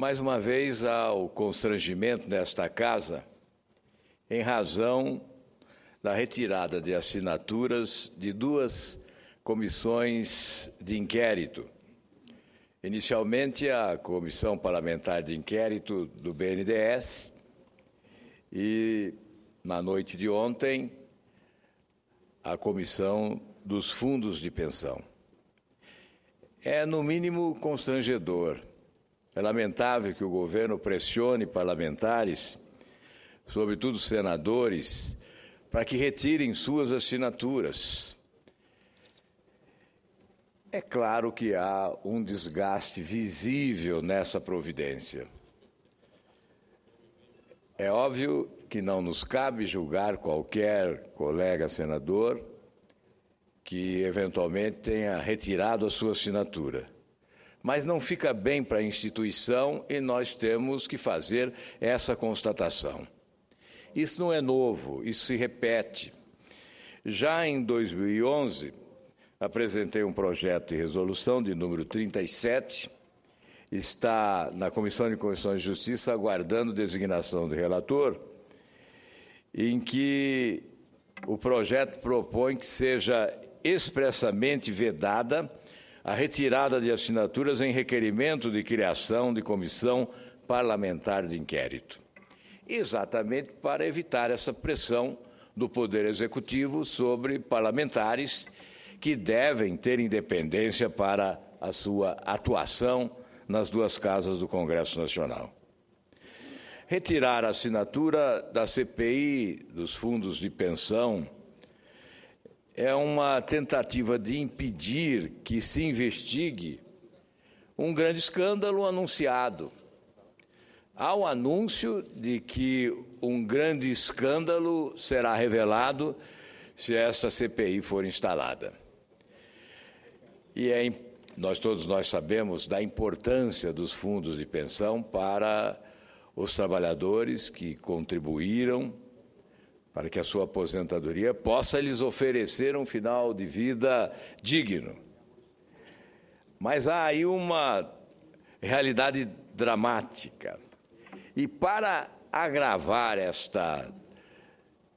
mais uma vez ao constrangimento nesta casa em razão da retirada de assinaturas de duas comissões de inquérito. Inicialmente, a Comissão Parlamentar de Inquérito do BNDES e, na noite de ontem, a Comissão dos Fundos de Pensão. É, no mínimo, constrangedor é lamentável que o governo pressione parlamentares, sobretudo senadores, para que retirem suas assinaturas. É claro que há um desgaste visível nessa providência. É óbvio que não nos cabe julgar qualquer colega senador que eventualmente tenha retirado a sua assinatura mas não fica bem para a instituição e nós temos que fazer essa constatação. Isso não é novo, isso se repete. Já em 2011, apresentei um projeto de resolução de número 37, está na Comissão de Constituição e Justiça aguardando designação do relator, em que o projeto propõe que seja expressamente vedada a retirada de assinaturas em requerimento de criação de comissão parlamentar de inquérito. Exatamente para evitar essa pressão do Poder Executivo sobre parlamentares que devem ter independência para a sua atuação nas duas casas do Congresso Nacional. Retirar a assinatura da CPI dos fundos de pensão é uma tentativa de impedir que se investigue um grande escândalo anunciado. Há o um anúncio de que um grande escândalo será revelado se essa CPI for instalada. E é, nós todos nós sabemos da importância dos fundos de pensão para os trabalhadores que contribuíram para que a sua aposentadoria possa lhes oferecer um final de vida digno. Mas há aí uma realidade dramática. E para agravar esta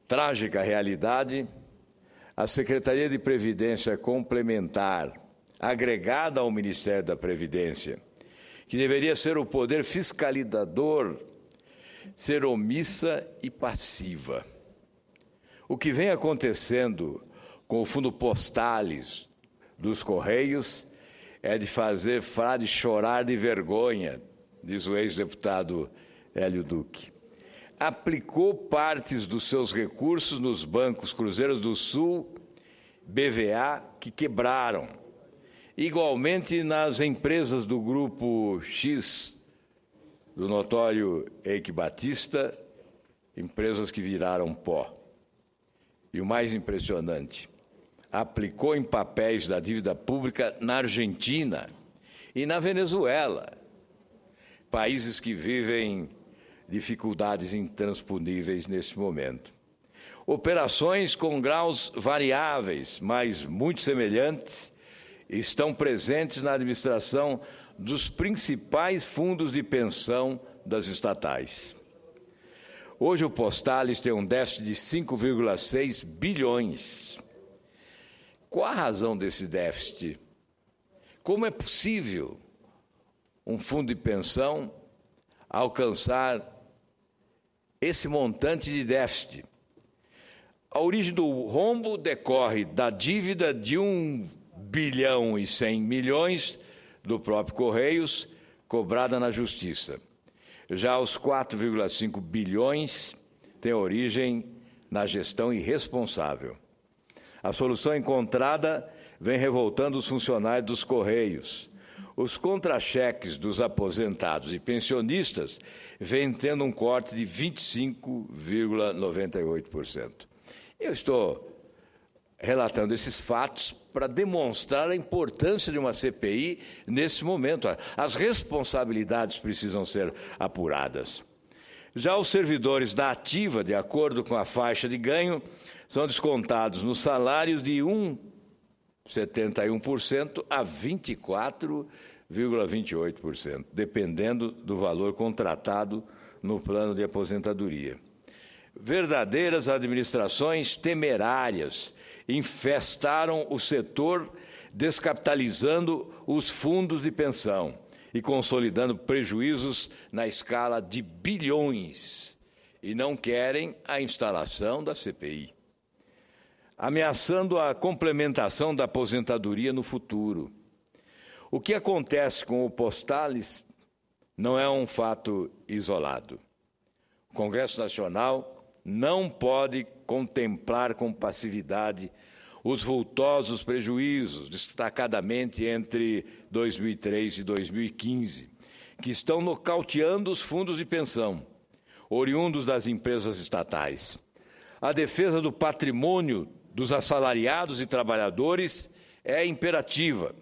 trágica realidade, a Secretaria de Previdência Complementar, agregada ao Ministério da Previdência, que deveria ser o poder fiscalizador, ser omissa e passiva. O que vem acontecendo com o fundo Postales dos Correios é de fazer Frade chorar de vergonha, diz o ex-deputado Hélio Duque. Aplicou partes dos seus recursos nos bancos Cruzeiros do Sul, BVA, que quebraram. Igualmente nas empresas do grupo X, do notório Eike Batista, empresas que viraram pó. E o mais impressionante, aplicou em papéis da dívida pública na Argentina e na Venezuela, países que vivem dificuldades intransponíveis nesse momento. Operações com graus variáveis, mas muito semelhantes, estão presentes na administração dos principais fundos de pensão das estatais. Hoje o Postales tem um déficit de 5,6 bilhões. Qual a razão desse déficit? Como é possível um fundo de pensão alcançar esse montante de déficit? A origem do rombo decorre da dívida de 1 bilhão e 100 milhões do próprio Correios, cobrada na Justiça. Já os 4,5 bilhões têm origem na gestão irresponsável. A solução encontrada vem revoltando os funcionários dos Correios. Os contra-cheques dos aposentados e pensionistas vêm tendo um corte de 25,98%. Eu estou relatando esses fatos para demonstrar a importância de uma CPI nesse momento. As responsabilidades precisam ser apuradas. Já os servidores da ativa, de acordo com a faixa de ganho, são descontados nos salários de 1,71% a 24,28%, dependendo do valor contratado no plano de aposentadoria. Verdadeiras administrações temerárias infestaram o setor, descapitalizando os fundos de pensão e consolidando prejuízos na escala de bilhões. E não querem a instalação da CPI, ameaçando a complementação da aposentadoria no futuro. O que acontece com o Postales não é um fato isolado. O Congresso Nacional não pode contemplar com passividade os vultosos prejuízos, destacadamente entre 2003 e 2015, que estão nocauteando os fundos de pensão, oriundos das empresas estatais. A defesa do patrimônio dos assalariados e trabalhadores é imperativa.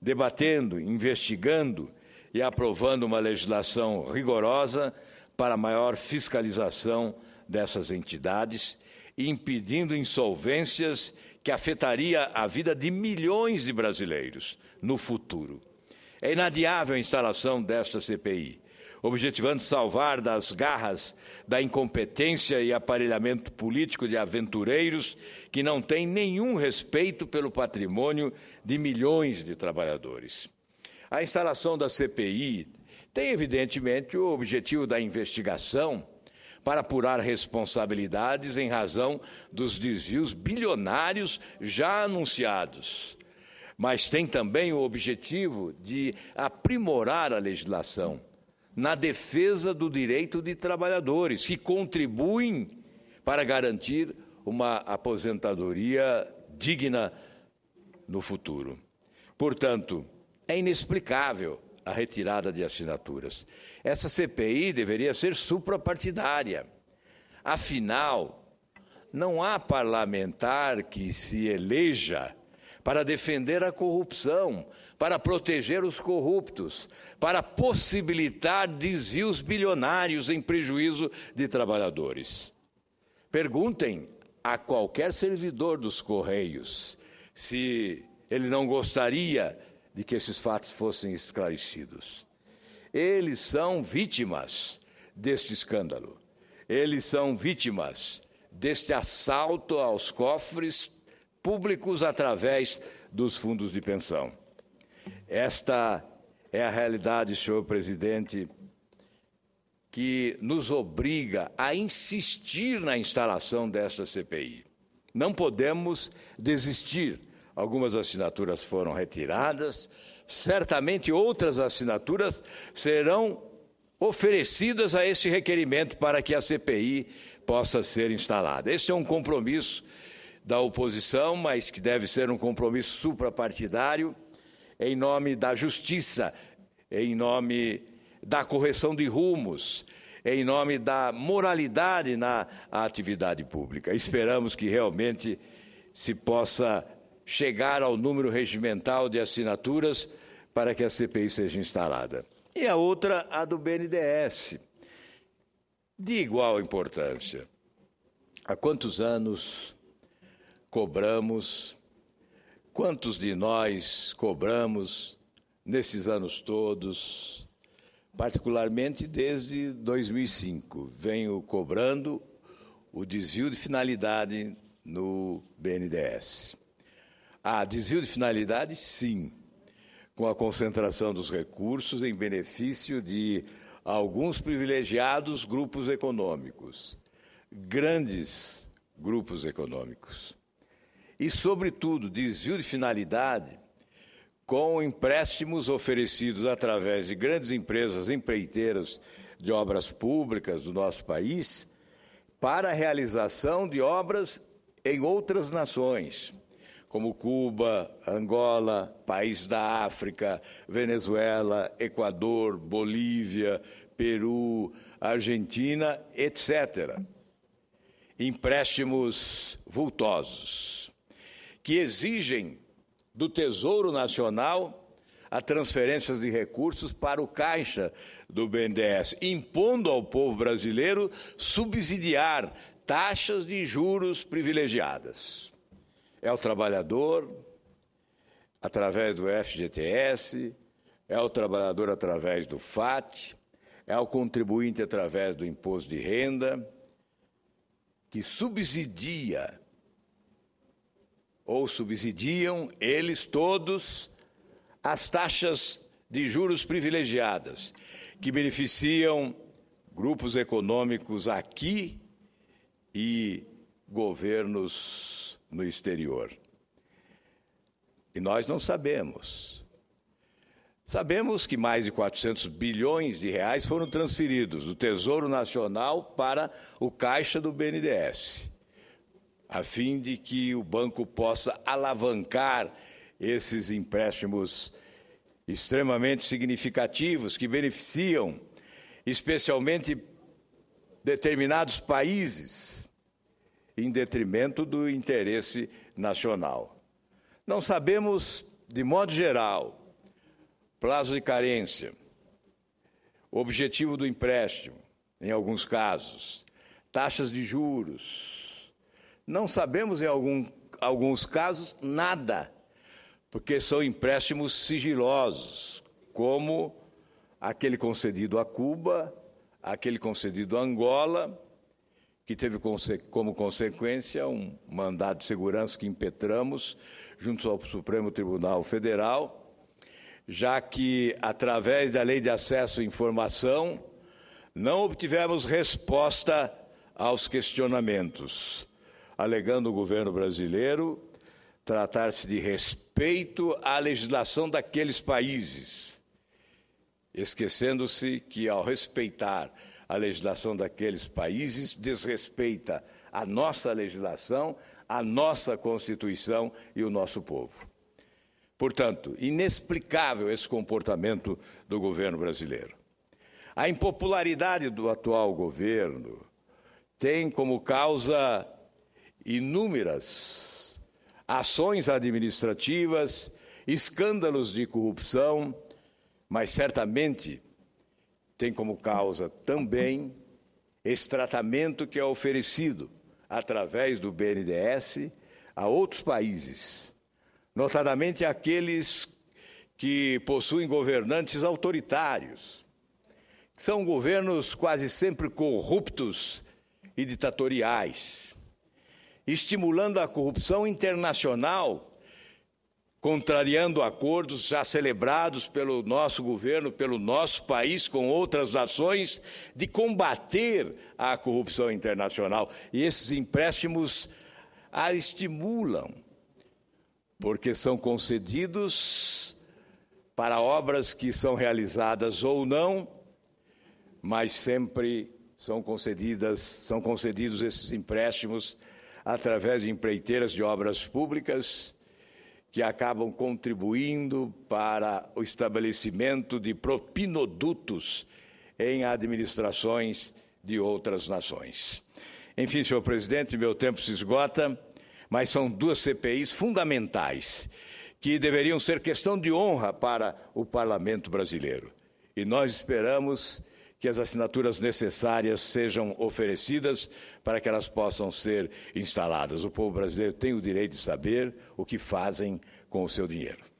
Debatendo, investigando e aprovando uma legislação rigorosa para maior fiscalização dessas entidades, impedindo insolvências que afetaria a vida de milhões de brasileiros no futuro. É inadiável a instalação desta CPI, objetivando salvar das garras da incompetência e aparelhamento político de aventureiros que não têm nenhum respeito pelo patrimônio de milhões de trabalhadores. A instalação da CPI tem, evidentemente, o objetivo da investigação para apurar responsabilidades em razão dos desvios bilionários já anunciados. Mas tem também o objetivo de aprimorar a legislação na defesa do direito de trabalhadores que contribuem para garantir uma aposentadoria digna no futuro. Portanto, é inexplicável a retirada de assinaturas. Essa CPI deveria ser suprapartidária. Afinal, não há parlamentar que se eleja para defender a corrupção, para proteger os corruptos, para possibilitar desvios bilionários em prejuízo de trabalhadores. Perguntem a qualquer servidor dos Correios se ele não gostaria de que esses fatos fossem esclarecidos. Eles são vítimas deste escândalo. Eles são vítimas deste assalto aos cofres públicos através dos fundos de pensão. Esta é a realidade, senhor presidente, que nos obriga a insistir na instalação desta CPI. Não podemos desistir Algumas assinaturas foram retiradas, certamente outras assinaturas serão oferecidas a esse requerimento para que a CPI possa ser instalada. Este é um compromisso da oposição, mas que deve ser um compromisso suprapartidário, em nome da justiça, em nome da correção de rumos, em nome da moralidade na atividade pública. Esperamos que realmente se possa chegar ao número regimental de assinaturas para que a CPI seja instalada. E a outra, a do BNDES, de igual importância. Há quantos anos cobramos, quantos de nós cobramos nesses anos todos, particularmente desde 2005, venho cobrando o desvio de finalidade no BNDES. Há ah, desvio de finalidade, sim, com a concentração dos recursos em benefício de alguns privilegiados grupos econômicos, grandes grupos econômicos. E, sobretudo, desvio de finalidade com empréstimos oferecidos através de grandes empresas empreiteiras de obras públicas do nosso país para a realização de obras em outras nações como Cuba, Angola, país da África, Venezuela, Equador, Bolívia, Peru, Argentina, etc. Empréstimos vultosos que exigem do Tesouro Nacional a transferência de recursos para o caixa do BNDES, impondo ao povo brasileiro subsidiar taxas de juros privilegiadas é o trabalhador através do FGTS, é o trabalhador através do FAT, é o contribuinte através do imposto de renda, que subsidia ou subsidiam eles todos as taxas de juros privilegiadas, que beneficiam grupos econômicos aqui e governos no exterior. E nós não sabemos. Sabemos que mais de 400 bilhões de reais foram transferidos do Tesouro Nacional para o caixa do BNDES, a fim de que o banco possa alavancar esses empréstimos extremamente significativos que beneficiam especialmente determinados países em detrimento do interesse nacional. Não sabemos, de modo geral, prazo de carência, objetivo do empréstimo, em alguns casos, taxas de juros. Não sabemos, em algum, alguns casos, nada, porque são empréstimos sigilosos, como aquele concedido a Cuba, aquele concedido a Angola que teve como consequência um mandado de segurança que impetramos junto ao Supremo Tribunal Federal, já que, através da Lei de Acesso à Informação, não obtivemos resposta aos questionamentos, alegando o governo brasileiro tratar-se de respeito à legislação daqueles países, esquecendo-se que, ao respeitar a legislação daqueles países desrespeita a nossa legislação, a nossa Constituição e o nosso povo. Portanto, inexplicável esse comportamento do governo brasileiro. A impopularidade do atual governo tem como causa inúmeras ações administrativas, escândalos de corrupção, mas certamente tem como causa também esse tratamento que é oferecido através do BNDES a outros países, notadamente aqueles que possuem governantes autoritários, que são governos quase sempre corruptos e ditatoriais, estimulando a corrupção internacional contrariando acordos já celebrados pelo nosso governo, pelo nosso país com outras nações, de combater a corrupção internacional. E esses empréstimos a estimulam, porque são concedidos para obras que são realizadas ou não, mas sempre são concedidas, são concedidos esses empréstimos através de empreiteiras de obras públicas que acabam contribuindo para o estabelecimento de propinodutos em administrações de outras nações. Enfim, senhor presidente, meu tempo se esgota, mas são duas CPIs fundamentais que deveriam ser questão de honra para o parlamento brasileiro. E nós esperamos que as assinaturas necessárias sejam oferecidas para que elas possam ser instaladas. O povo brasileiro tem o direito de saber o que fazem com o seu dinheiro.